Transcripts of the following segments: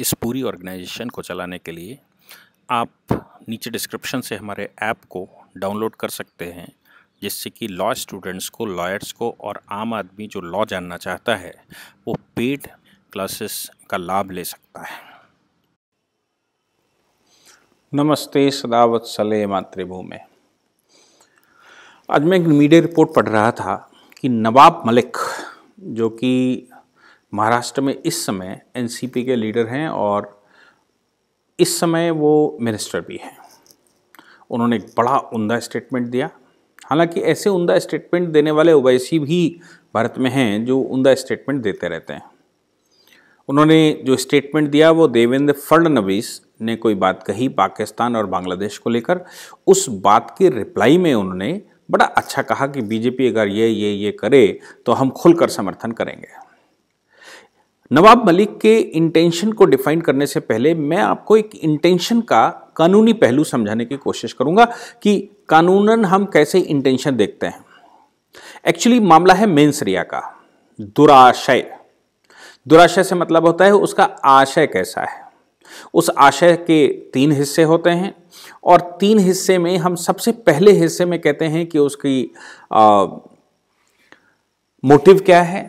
इस पूरी ऑर्गेनाइजेशन को चलाने के लिए आप नीचे डिस्क्रिप्शन से हमारे ऐप को डाउनलोड कर सकते हैं जिससे कि लॉ स्टूडेंट्स को लॉयर्स को और आम आदमी जो लॉ जानना चाहता है वो पेड क्लासेस का लाभ ले सकता है नमस्ते सदावत सले मातृभूमि आज मैं एक मीडिया रिपोर्ट पढ़ रहा था कि नवाब मलिक जो कि महाराष्ट्र में इस समय एनसीपी के लीडर हैं और इस समय वो मिनिस्टर भी हैं उन्होंने एक बड़ा उमदा स्टेटमेंट दिया हालांकि ऐसे उमदा स्टेटमेंट देने वाले ओवैसी भी भारत में हैं जो उमदा स्टेटमेंट देते रहते हैं उन्होंने जो स्टेटमेंट दिया वो देवेंद्र फडणवीस ने कोई बात कही पाकिस्तान और बांग्लादेश को लेकर उस बात की रिप्लाई में उन्होंने बड़ा अच्छा कहा कि बीजेपी अगर ये ये ये करे तो हम खुलकर समर्थन करेंगे नवाब मलिक के इंटेंशन को डिफाइन करने से पहले मैं आपको एक इंटेंशन का कानूनी पहलू समझाने की कोशिश करूंगा कि कानूनन हम कैसे इंटेंशन देखते हैं एक्चुअली मामला है रिया का दुराशय दुराशय से मतलब होता है उसका आशय कैसा है उस आशय के तीन हिस्से होते हैं और तीन हिस्से में हम सबसे पहले हिस्से में कहते हैं कि उसकी मोटिव क्या है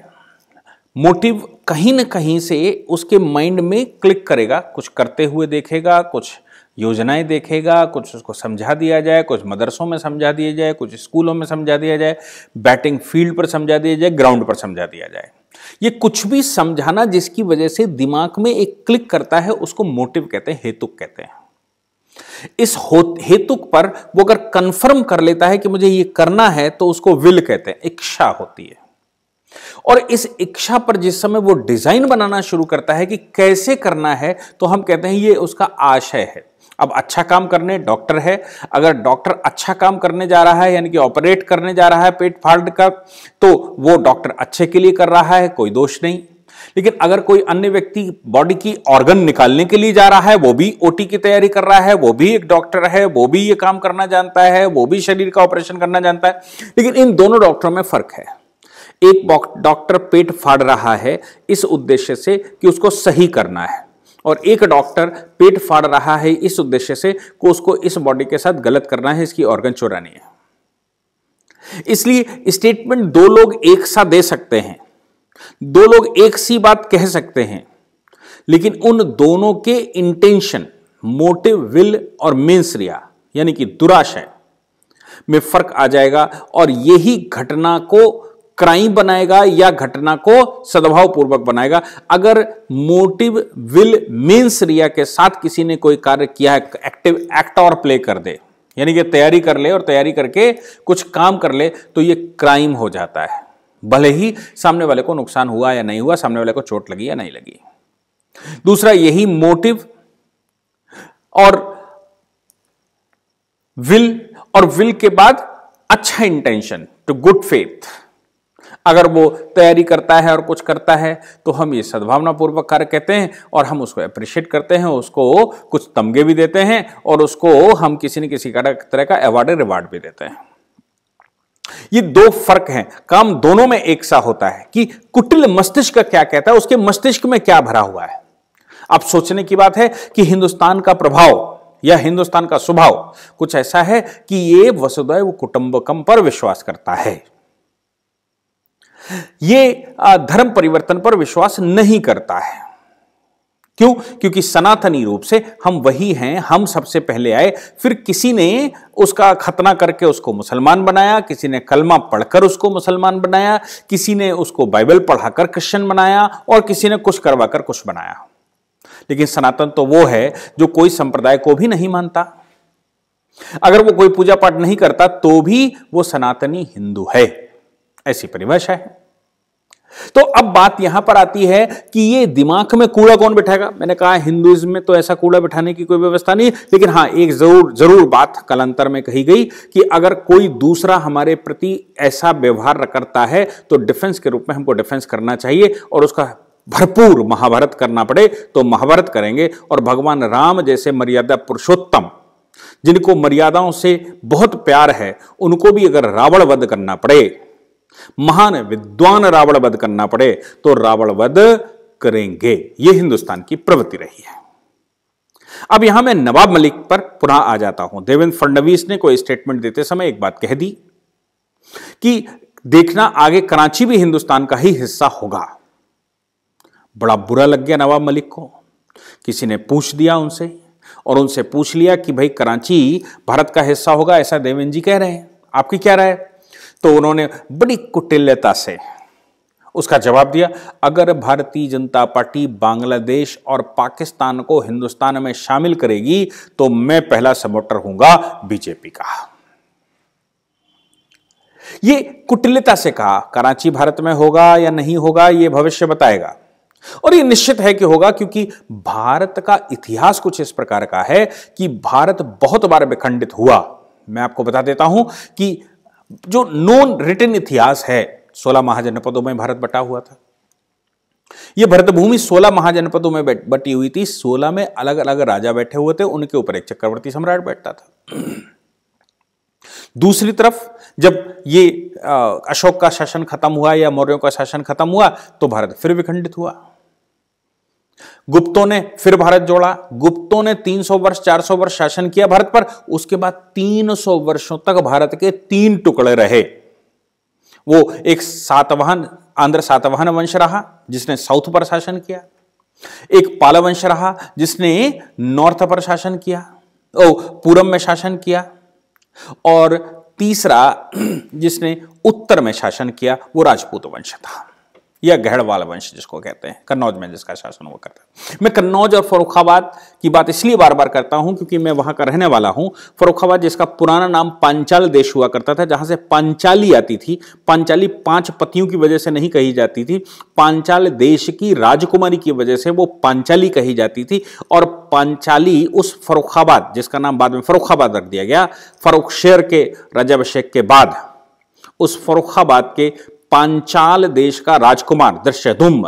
मोटिव कहीं ना कहीं से उसके माइंड में क्लिक करेगा कुछ करते हुए देखेगा कुछ योजनाएं देखेगा कुछ उसको समझा दिया जाए कुछ मदरसों में समझा दिया जाए कुछ स्कूलों में समझा दिया जाए बैटिंग फील्ड पर समझा दिया जाए ग्राउंड पर समझा दिया जाए ये कुछ भी समझाना जिसकी वजह से दिमाग में एक क्लिक करता है उसको मोटिव कहते हैं हेतुक कहते हैं इस हेतुक पर वो अगर कन्फर्म कर लेता है कि मुझे ये करना है तो उसको विल कहते हैं इच्छा होती है और इस इच्छा पर जिस समय वो डिजाइन बनाना शुरू करता है कि कैसे करना है तो हम कहते हैं ये उसका आशय है अब अच्छा काम करने डॉक्टर है अगर डॉक्टर अच्छा काम करने जा रहा है यानी कि ऑपरेट करने जा रहा है पेट फाल्ट का तो वो डॉक्टर अच्छे के लिए कर रहा है कोई दोष नहीं लेकिन अगर कोई अन्य व्यक्ति बॉडी की ऑर्गन निकालने के लिए जा रहा है वो भी ओटी की तैयारी कर रहा है वो भी एक डॉक्टर है वो भी ये काम करना जानता है वो भी शरीर का ऑपरेशन करना जानता है लेकिन इन दोनों डॉक्टरों में फर्क है एक डॉक्टर पेट फाड़ रहा है इस उद्देश्य से कि उसको सही करना है और एक डॉक्टर पेट फाड़ रहा है इस उद्देश्य से को उसको इस बॉडी के साथ गलत करना है इसकी ऑर्गन चुरानी है इसलिए स्टेटमेंट दो लोग एक साथ दे सकते हैं दो लोग एक सी बात कह सकते हैं लेकिन उन दोनों के इंटेंशन मोटिव विल और मेन्सरिया यानी कि दुराशय में फर्क आ जाएगा और यही घटना को क्राइम बनाएगा या घटना को सद्भाव पूर्वक बनाएगा अगर मोटिव विल मीन्स रिया के साथ किसी ने कोई कार्य किया है एक्टिव एक्ट और प्ले कर दे यानी कि तैयारी कर ले और तैयारी करके कुछ काम कर ले तो ये क्राइम हो जाता है भले ही सामने वाले को नुकसान हुआ या नहीं हुआ सामने वाले को चोट लगी या नहीं लगी दूसरा यही मोटिव और विल और विल के बाद अच्छा इंटेंशन टू गुड फेथ अगर वो तैयारी करता है और कुछ करता है तो हम ये सद्भावनापूर्वक कार्य कहते हैं और हम उसको अप्रिशिएट करते हैं उसको कुछ तमगे भी देते हैं और उसको हम किसी न किसी तरह का अवार्ड रिवार्ड भी देते हैं ये दो फर्क हैं काम दोनों में एक सा होता है कि कुटिल मस्तिष्क क्या कहता है उसके मस्तिष्क में क्या भरा हुआ है अब सोचने की बात है कि हिंदुस्तान का प्रभाव या हिंदुस्तान का स्वभाव कुछ ऐसा है कि ये वसुदैव कुटुंबकम पर विश्वास करता है ये धर्म परिवर्तन पर विश्वास नहीं करता है क्यों क्योंकि सनातनी रूप से हम वही हैं हम सबसे पहले आए फिर किसी ने उसका खतना करके उसको मुसलमान बनाया किसी ने कलमा पढ़कर उसको मुसलमान बनाया किसी ने उसको बाइबल पढ़ाकर क्रिश्चियन बनाया और किसी ने कुछ करवाकर कुछ बनाया लेकिन सनातन तो वो है जो कोई संप्रदाय को भी नहीं मानता अगर वो कोई पूजा पाठ नहीं करता तो भी वो सनातनी हिंदू है ऐसी परिभाषा है तो अब बात यहां पर आती है कि ये दिमाग में कूड़ा कौन बैठाएगा मैंने कहा हिंदुइज्म में तो ऐसा कूड़ा बैठाने की कोई व्यवस्था नहीं लेकिन हाँ एक जरूर जरूर बात कलंतर में कही गई कि अगर कोई दूसरा हमारे प्रति ऐसा व्यवहार करता है तो डिफेंस के रूप में हमको डिफेंस करना चाहिए और उसका भरपूर महाभारत करना पड़े तो महाभारत करेंगे और भगवान राम जैसे मर्यादा पुरुषोत्तम जिनको मर्यादाओं से बहुत प्यार है उनको भी अगर रावण वध करना पड़े महान विद्वान रावण वध करना पड़े तो रावण वध करेंगे यह हिंदुस्तान की प्रवृत्ति रही है अब यहां मैं नवाब मलिक पर पुनः आ जाता हूं देवेंद्र फडणवीस ने कोई स्टेटमेंट देते समय एक बात कह दी कि देखना आगे कराची भी हिंदुस्तान का ही हिस्सा होगा बड़ा बुरा लग गया नवाब मलिक को किसी ने पूछ दिया उनसे और उनसे पूछ लिया कि भाई कराची भारत का हिस्सा होगा ऐसा देवेंद्र जी कह रहे हैं आपकी क्या राय है तो उन्होंने बड़ी कुटिल्यता से उसका जवाब दिया अगर भारतीय जनता पार्टी बांग्लादेश और पाकिस्तान को हिंदुस्तान में शामिल करेगी तो मैं पहला सपोर्टर हूंगा बीजेपी का यह कुटिलता से कहा कराची भारत में होगा या नहीं होगा यह भविष्य बताएगा और यह निश्चित है कि होगा क्योंकि भारत का इतिहास कुछ इस प्रकार का है कि भारत बहुत बार विखंडित हुआ मैं आपको बता देता हूं कि जो नोन रिटर्न इतिहास है सोलह महाजनपदों में भारत बटा हुआ था यह भरत भूमि सोलह महाजनपदों में बटी हुई थी सोलह में अलग अलग राजा बैठे हुए थे उनके ऊपर एक चक्रवर्ती सम्राट बैठता था दूसरी तरफ जब ये अशोक का शासन खत्म हुआ या मौर्यों का शासन खत्म हुआ तो भारत फिर विखंडित हुआ गुप्तों ने फिर भारत जोड़ा गुप्तों ने 300 वर्ष 400 वर्ष शासन किया भारत पर उसके बाद 300 वर्षों तक भारत के तीन टुकड़े रहे वो एक सातवाहन आंध्र सातवाहन वंश रहा जिसने साउथ पर शासन किया एक पाल वंश रहा जिसने नॉर्थ पर शासन किया ओ पूरब में शासन किया और तीसरा जिसने उत्तर में शासन किया वो राजपूत वंश था या गहड़वाल वंश जिसको कहते हैं कन्नौज में जिसका शासन हुआ करता है मैं कन्नौज और फरुखाबाद की बात इसलिए बार बार करता हूं क्योंकि मैं वहां का रहने वाला हूं फरुखाबाद जिसका पुराना नाम पांचाल देश हुआ करता था जहां से पांचाली आती थी पांचाली पांच पतियों की वजह से नहीं कही जाती थी पांचाल देश की राजकुमारी की वजह से वो पांचाली कही जाती थी और पांचाली उस फरुखाबाद जिसका नाम बाद में फरुखाबाद रख दिया गया फरुख शेर के राजाभिषेक के बाद उस फरुखाबाद के पांचाल देश का राजकुमार दृश्यधुम्ब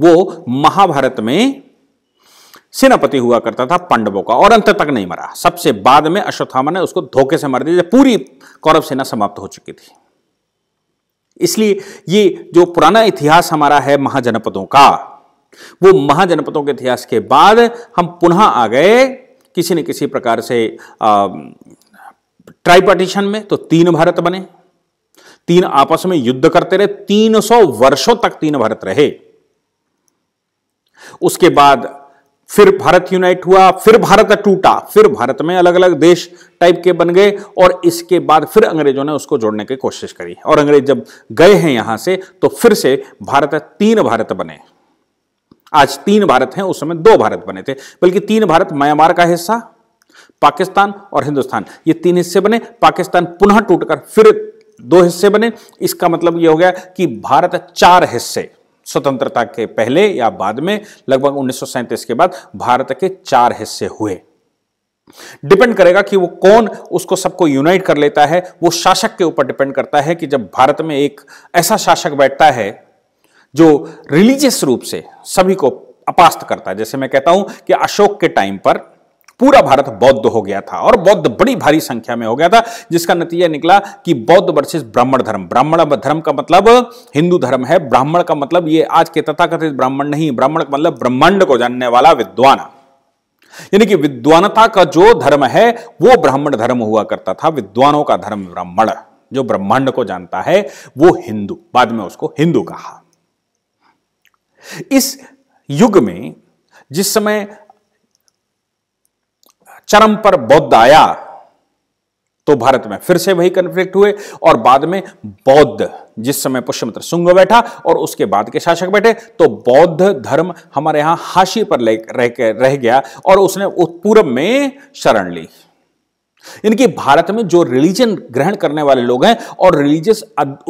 वो महाभारत में सेनापति हुआ करता था पांडवों का और अंत तक नहीं मरा सबसे बाद में अश्वत्थामा ने उसको धोखे से मार दिया पूरी कौरव सेना समाप्त हो चुकी थी इसलिए ये जो पुराना इतिहास हमारा है महाजनपदों का वो महाजनपदों के इतिहास के बाद हम पुनः आ गए किसी न किसी प्रकार से ट्राइपार्टीशन में तो तीन भारत बने तीन आपस में युद्ध करते रहे 300 वर्षों तक तीन भारत रहे उसके बाद फिर भारत यूनाइट हुआ फिर भारत टूटा फिर भारत में अलग अलग देश टाइप के बन गए और इसके बाद फिर अंग्रेजों ने उसको जोड़ने की कोशिश करी और अंग्रेज जब गए हैं यहां से तो फिर से भारत तीन भारत बने आज तीन भारत हैं उस समय दो भारत बने थे बल्कि तीन भारत म्यांमार का हिस्सा पाकिस्तान और हिंदुस्तान ये तीन हिस्से बने पाकिस्तान पुनः टूटकर फिर दो हिस्से बने इसका मतलब यह हो गया कि भारत चार हिस्से स्वतंत्रता के पहले या बाद में लगभग उन्नीस के बाद भारत के चार हिस्से हुए डिपेंड करेगा कि वो कौन उसको सबको यूनाइट कर लेता है वो शासक के ऊपर डिपेंड करता है कि जब भारत में एक ऐसा शासक बैठता है जो रिलीजियस रूप से सभी को अपास्त करता है जैसे मैं कहता हूं कि अशोक के टाइम पर पूरा भारत बौद्ध हो गया था और बौद्ध बड़ी भारी संख्या में हो गया था जिसका नतीजा निकला कि बौद्ध वर्सेस ब्राह्मण धर्म ब्राह्मण धर्म का मतलब हिंदू धर्म है ब्राह्मण का मतलब ये आज के तथाकथित ब्राह्मण नहीं ब्राह्मण का मतलब ब्रह्मांड को जानने वाला विद्वान यानी कि विद्वानता का जो धर्म है वो ब्राह्मण धर्म हुआ करता था विद्वानों का धर्म ब्राह्मण जो ब्रह्मांड को जानता है वो हिंदू बाद में उसको हिंदू कहा इस युग में जिस समय चरम पर बौद्ध आया तो भारत में फिर से वही कन्फ्लिक्ट हुए और बाद में बौद्ध जिस समय पुष्यमित्र सुंग बैठा और उसके बाद के शासक बैठे तो बौद्ध धर्म हमारे यहां हाशी पर रह, रह गया और उसने उत्पूर्व में शरण ली यानी कि भारत में जो रिलीजन ग्रहण करने वाले लोग हैं और रिलीजियस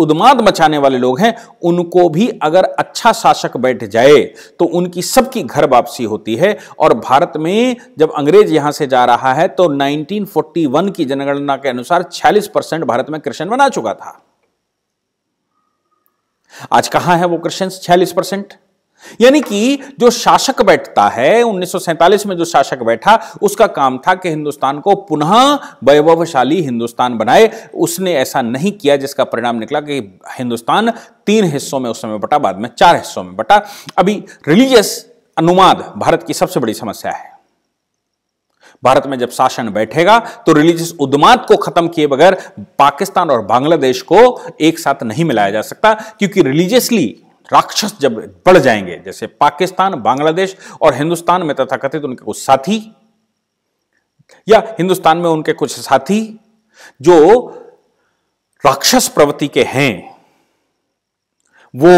उद्माद मचाने वाले लोग हैं उनको भी अगर अच्छा शासक बैठ जाए तो उनकी सबकी घर वापसी होती है और भारत में जब अंग्रेज यहां से जा रहा है तो 1941 की जनगणना के अनुसार 46 परसेंट भारत में क्रिश्चियन बना चुका था आज कहां है वो क्रिश्चियंस 46 परसेंट यानी कि जो शासक बैठता है उन्नीस में जो शासक बैठा उसका काम था कि हिंदुस्तान को पुनः वैभवशाली हिंदुस्तान बनाए उसने ऐसा नहीं किया जिसका परिणाम निकला कि हिंदुस्तान तीन हिस्सों में उस समय बटा बाद में चार हिस्सों में बटा अभी रिलीजियस अनुवाद भारत की सबसे बड़ी समस्या है भारत में जब शासन बैठेगा तो रिलीजियस उद्माद को खत्म किए बगैर पाकिस्तान और बांग्लादेश को एक साथ नहीं मिलाया जा सकता क्योंकि रिलीजियसली राक्षस जब बढ़ जाएंगे जैसे पाकिस्तान बांग्लादेश और हिंदुस्तान में तथाकथित उनके कुछ साथी या हिंदुस्तान में उनके कुछ साथी जो राक्षस प्रवृत्ति के हैं वो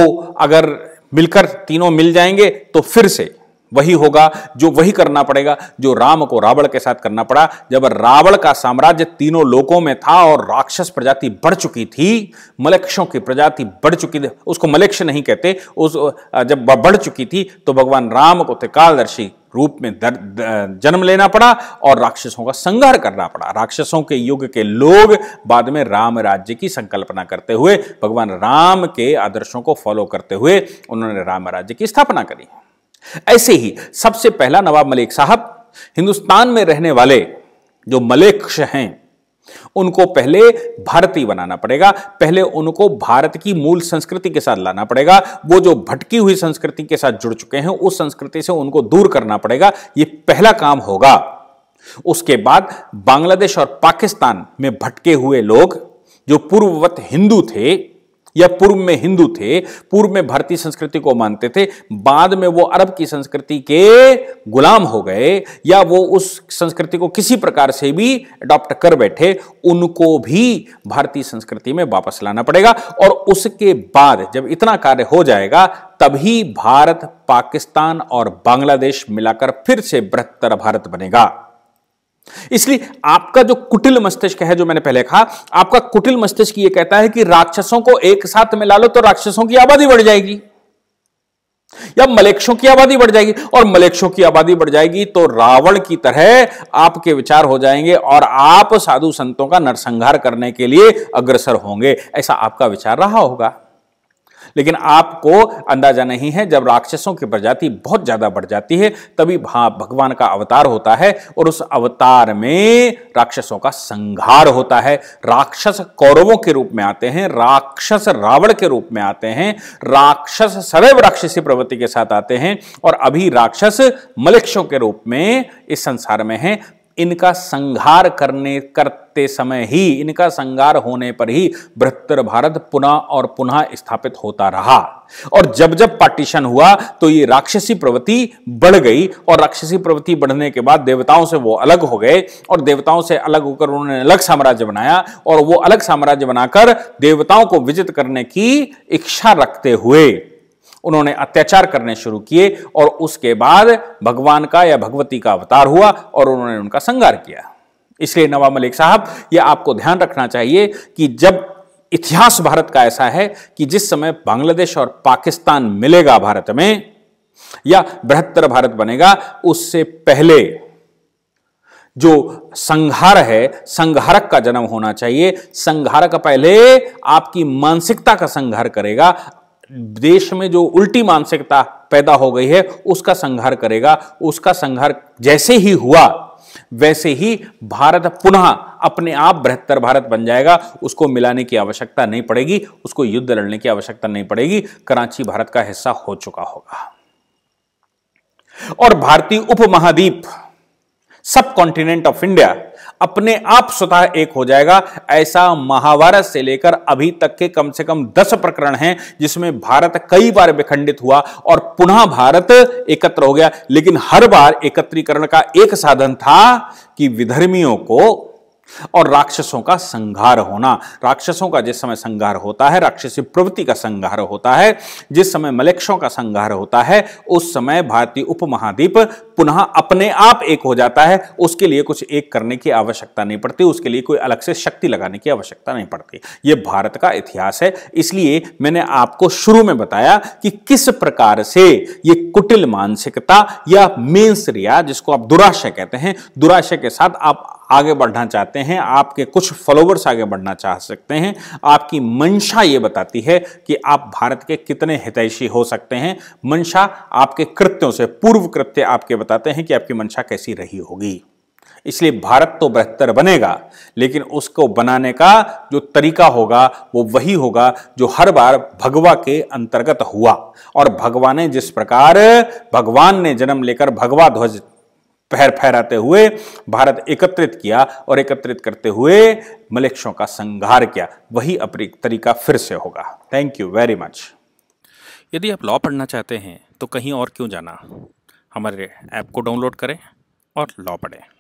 अगर मिलकर तीनों मिल जाएंगे तो फिर से वही होगा जो वही करना पड़ेगा जो राम को रावण के साथ करना पड़ा जब रावण का साम्राज्य तीनों लोकों में था और राक्षस प्रजाति बढ़ चुकी थी मलेक्षों की प्रजाति बढ़ चुकी थी उसको मलेक्ष नहीं कहते उस जब बढ़ चुकी थी तो भगवान राम को त्रिकालदर्शी रूप में दर, जन्म लेना पड़ा और राक्षसों का संघार करना पड़ा राक्षसों के युग के लोग बाद में राम राज्य की संकल्पना करते हुए भगवान राम के आदर्शों को फॉलो करते हुए उन्होंने राम राज्य की स्थापना करी ऐसे ही सबसे पहला नवाब मलिक साहब हिंदुस्तान में रहने वाले जो मलेक्ष हैं उनको पहले भारतीय बनाना पड़ेगा पहले उनको भारत की मूल संस्कृति के साथ लाना पड़ेगा वो जो भटकी हुई संस्कृति के साथ जुड़ चुके हैं उस संस्कृति से उनको दूर करना पड़ेगा ये पहला काम होगा उसके बाद बांग्लादेश और पाकिस्तान में भटके हुए लोग जो पूर्ववत हिंदू थे या पूर्व में हिंदू थे पूर्व में भारतीय संस्कृति को मानते थे बाद में वो अरब की संस्कृति के गुलाम हो गए या वो उस संस्कृति को किसी प्रकार से भी अडॉप्ट कर बैठे उनको भी भारतीय संस्कृति में वापस लाना पड़ेगा और उसके बाद जब इतना कार्य हो जाएगा तभी भारत पाकिस्तान और बांग्लादेश मिलाकर फिर से बृहत्तर भारत बनेगा इसलिए आपका जो कुटिल मस्तिष्क है जो मैंने पहले कहा आपका कुटिल मस्तिष्क ये कहता है कि राक्षसों को एक साथ मिला लो तो राक्षसों की आबादी बढ़ जाएगी या मलेक्षों की आबादी बढ़ जाएगी और मलेक्षों की आबादी बढ़ जाएगी तो रावण की तरह आपके विचार हो जाएंगे और आप साधु संतों का नरसंहार करने के लिए अग्रसर होंगे ऐसा आपका विचार रहा होगा लेकिन आपको अंदाजा नहीं है जब राक्षसों की प्रजाति बहुत ज्यादा बढ़ जाती है तभी भगवान का अवतार होता है और उस अवतार में राक्षसों का संघार होता है राक्षस कौरवों के रूप में आते हैं राक्षस रावण के रूप में आते हैं राक्षस सदैव राक्षसी प्रवृत्ति के साथ आते हैं और अभी राक्षस मलिक्षों के रूप में इस संसार में है इनका संहार करने करते समय ही इनका संहार होने पर ही बृहत्तर भारत पुनः और पुनः स्थापित होता रहा और जब जब पार्टीशन हुआ तो ये राक्षसी प्रवृत्ति बढ़ गई और राक्षसी प्रवृत्ति बढ़ने के बाद देवताओं से वो अलग हो गए और देवताओं से अलग होकर उन्होंने अलग साम्राज्य बनाया और वो अलग साम्राज्य बनाकर देवताओं को विजित करने की इच्छा रखते हुए उन्होंने अत्याचार करने शुरू किए और उसके बाद भगवान का या भगवती का अवतार हुआ और उन्होंने उनका श्रृंगार किया इसलिए नवाब मलिक साहब यह आपको ध्यान रखना चाहिए कि जब इतिहास भारत का ऐसा है कि जिस समय बांग्लादेश और पाकिस्तान मिलेगा भारत में या बृहत्तर भारत बनेगा उससे पहले जो संघार है संघारक का जन्म होना चाहिए संघारक पहले आपकी मानसिकता का संघार करेगा देश में जो उल्टी मानसिकता पैदा हो गई है उसका संघार करेगा उसका संघार जैसे ही हुआ वैसे ही भारत पुनः अपने आप बृहत्तर भारत बन जाएगा उसको मिलाने की आवश्यकता नहीं पड़ेगी उसको युद्ध लड़ने की आवश्यकता नहीं पड़ेगी कराची भारत का हिस्सा हो चुका होगा और भारतीय उपमहाद्वीप सब कॉन्टिनेंट ऑफ इंडिया अपने आप स्वतः एक हो जाएगा ऐसा महाभारत से लेकर अभी तक के कम से कम दस प्रकरण हैं जिसमें भारत कई बार विखंडित हुआ और पुनः भारत एकत्र हो गया लेकिन हर बार एकत्रीकरण का एक साधन था कि विधर्मियों को और राक्षसों का संघार होना राक्षसों का जिस समय संघार होता है राक्षसी प्रवृत्ति का संघार होता है जिस समय मलेक्षों का संघार होता है उस समय भारतीय उपमहाद्वीप पुनः अपने आप एक हो जाता है उसके लिए कुछ एक करने की आवश्यकता नहीं पड़ती उसके लिए कोई अलग से शक्ति लगाने की आवश्यकता नहीं पड़ती ये भारत का इतिहास है इसलिए मैंने आपको शुरू में बताया कि किस प्रकार से ये कुटिल मानसिकता या रिया जिसको आप दुराशय कहते हैं दुराशय के साथ आप आगे बढ़ना चाहते हैं आपके कुछ फॉलोवर्स आगे बढ़ना चाह सकते हैं आपकी मंशा ये बताती है कि आप भारत के कितने हितैषी हो सकते हैं मंशा आपके कृत्यों से पूर्व कृत्य आपके बताते हैं कि आपकी मंशा कैसी रही होगी इसलिए भारत तो बेहतर बनेगा लेकिन उसको बनाने का जो तरीका होगा वो वही होगा जो हर बार भगवा के अंतर्गत हुआ और भगवा ने जिस प्रकार भगवान ने जन्म लेकर भगवा ध्वज पहर फहराते हुए भारत एकत्रित किया और एकत्रित करते हुए मलेक्षों का संघार किया वही अपरी तरीका फिर से होगा थैंक यू वेरी मच यदि आप लॉ पढ़ना चाहते हैं तो कहीं और क्यों जाना हमारे ऐप को डाउनलोड करें और लॉ पढ़ें